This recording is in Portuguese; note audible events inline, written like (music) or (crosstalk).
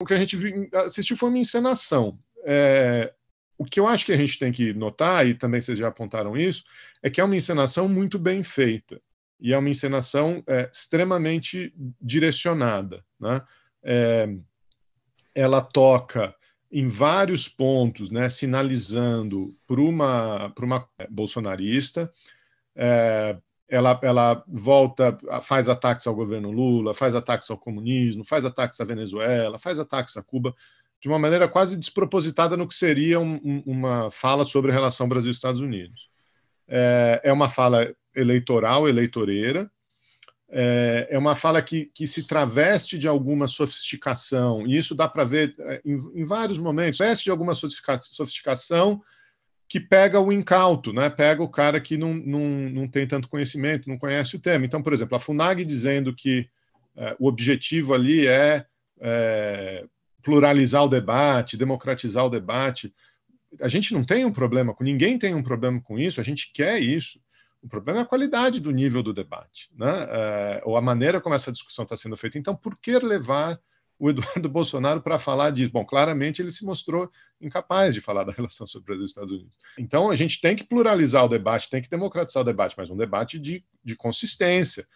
o que a gente assistiu foi uma encenação. É, o que eu acho que a gente tem que notar, e também vocês já apontaram isso, é que é uma encenação muito bem feita. E é uma encenação é, extremamente direcionada. Né? É, ela toca em vários pontos, né, sinalizando para uma, uma bolsonarista, é, ela, ela volta, faz ataques ao governo Lula, faz ataques ao comunismo, faz ataques à Venezuela, faz ataques a Cuba, de uma maneira quase despropositada no que seria um, uma fala sobre a relação Brasil-Estados Unidos. É, é, uma fala eleitoral, eleitoreira, é, é uma fala que, que, se traveste de alguma sofisticação, e isso dá para ver é, em, em vários momentos, traveste de alguma sofisticação que pega o incauto, né? pega o cara que não, não, não tem tanto conhecimento, não conhece o tema. Então, por exemplo, a FUNAG dizendo que é, o objetivo ali é, é pluralizar o debate, democratizar o debate. A gente não tem um problema com ninguém tem um problema com isso, a gente quer isso. O problema é a qualidade do nível do debate, né? É, ou a maneira como essa discussão está sendo feita. Então, por que levar o Eduardo (laughs) Bolsonaro para falar disso. Bom, claramente ele se mostrou incapaz de falar da relação sobre o Brasil e os Estados Unidos. Então a gente tem que pluralizar o debate, tem que democratizar o debate, mas um debate de, de consistência,